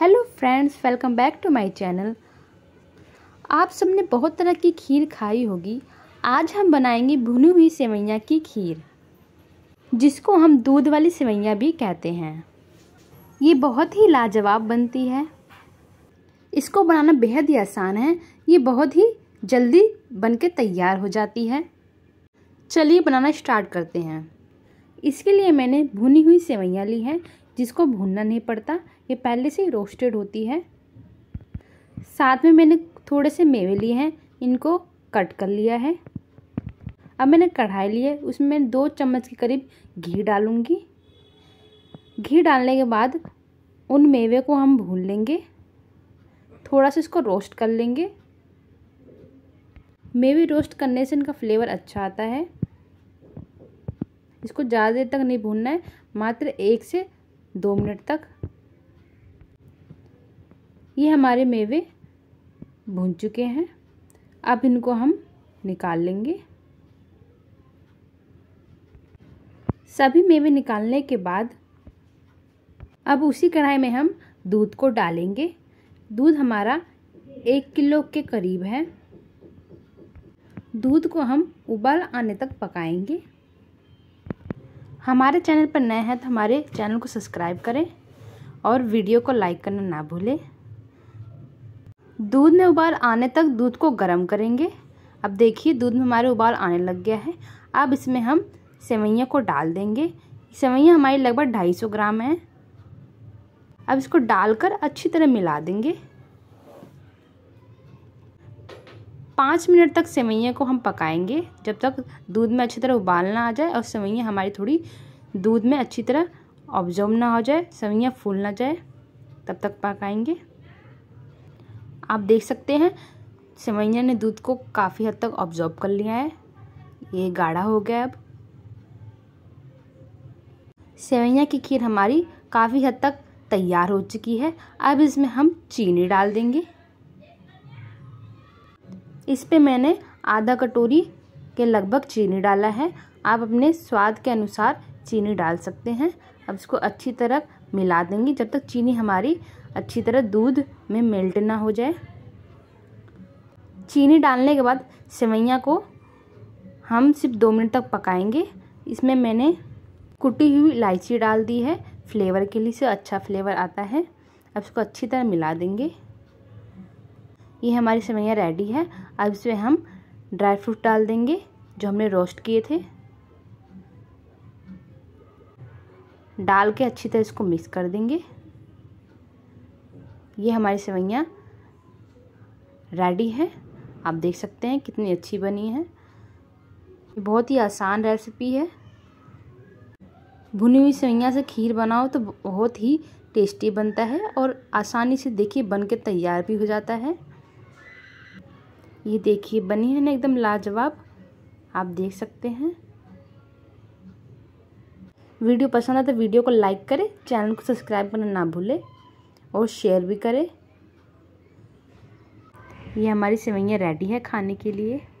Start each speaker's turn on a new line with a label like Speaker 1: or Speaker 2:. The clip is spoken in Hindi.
Speaker 1: hello friends welcome back to my channel आप सबने बहुत तरह की खीर खाई होगी आज हम बनाएंगे भुनी हुई सेवैयाँ की खीर जिसको हम दूध वाली सेवैयाँ भी कहते हैं ये बहुत ही लाजवाब बनती है इसको बनाना बेहद ही आसान है ये बहुत ही जल्दी बनके तैयार हो जाती है चलिए बनाना स्टार्ट करते हैं इसके लिए मैंने भुनी हुई सेवैयाँ ली हैं जिसको भूनना नहीं पड़ता ये पहले से ही रोस्टेड होती है साथ में मैंने थोड़े से मेवे लिए हैं इनको कट कर लिया है अब मैंने कढ़ाई ली है उसमें मैं दो चम्मच के करीब घी डालूँगी घी डालने के बाद उन मेवे को हम भून लेंगे थोड़ा सा इसको रोस्ट कर लेंगे मेवे रोस्ट करने से इनका फ्लेवर अच्छा आता है इसको ज़्यादा देर तक नहीं भूनना है मात्र एक से दो मिनट तक ये हमारे मेवे भून चुके हैं अब इनको हम निकाल लेंगे सभी मेवे निकालने के बाद अब उसी कढ़ाई में हम दूध को डालेंगे दूध हमारा एक किलो के करीब है दूध को हम उबाल आने तक पकाएंगे हमारे चैनल पर नए हैं तो हमारे चैनल को सब्सक्राइब करें और वीडियो को लाइक करना ना भूलें दूध में उबाल आने तक दूध को गर्म करेंगे अब देखिए दूध में हमारे उबाल आने लग गया है अब इसमें हम सेवैया को डाल देंगे सेवैयाँ हमारी लगभग ढाई सौ ग्राम है अब इसको डालकर अच्छी तरह मिला देंगे पाँच मिनट तक सेवैया को हम पकाएंगे जब तक दूध में अच्छी तरह उबाल ना आ जाए और सेवैयाँ हमारी थोड़ी दूध में अच्छी तरह ऑब्जर्व ना हो जाए सेवैया फूल ना जाए तब तक पकाएंगे आप देख सकते हैं सेवैया ने दूध को काफ़ी हद तक ऑब्जॉर्व कर लिया है ये गाढ़ा हो गया अब सेवैया की खीर हमारी काफ़ी हद तक तैयार हो चुकी है अब इसमें हम चीनी डाल देंगे इस पर मैंने आधा कटोरी के लगभग चीनी डाला है आप अपने स्वाद के अनुसार चीनी डाल सकते हैं अब इसको अच्छी तरह मिला देंगे जब तक चीनी हमारी अच्छी तरह दूध में मेल्ट ना हो जाए चीनी डालने के बाद सेवैयाँ को हम सिर्फ दो मिनट तक पकाएंगे इसमें मैंने कुटी हुई इलायची डाल दी है फ्लेवर के लिए से अच्छा फ्लेवर आता है अब इसको अच्छी तरह मिला देंगे ये हमारी सेवैयाँ रेडी है अब इसमें हम ड्राई फ्रूट डाल देंगे जो हमने रोस्ट किए थे डाल के अच्छी तरह इसको मिक्स कर देंगे ये हमारी सेवैयाँ रेडी है आप देख सकते हैं कितनी अच्छी बनी है बहुत ही आसान रेसिपी है भुनी हुई सेवैयाँ से खीर बनाओ तो बहुत ही टेस्टी बनता है और आसानी से देखिए बन के तैयार भी हो जाता है ये देखिए बनी है ना एकदम लाजवाब आप देख सकते हैं वीडियो पसंद आए तो वीडियो को लाइक करें चैनल को सब्सक्राइब करना ना भूलें और शेयर भी करें ये हमारी सेवैयाँ रेडी है खाने के लिए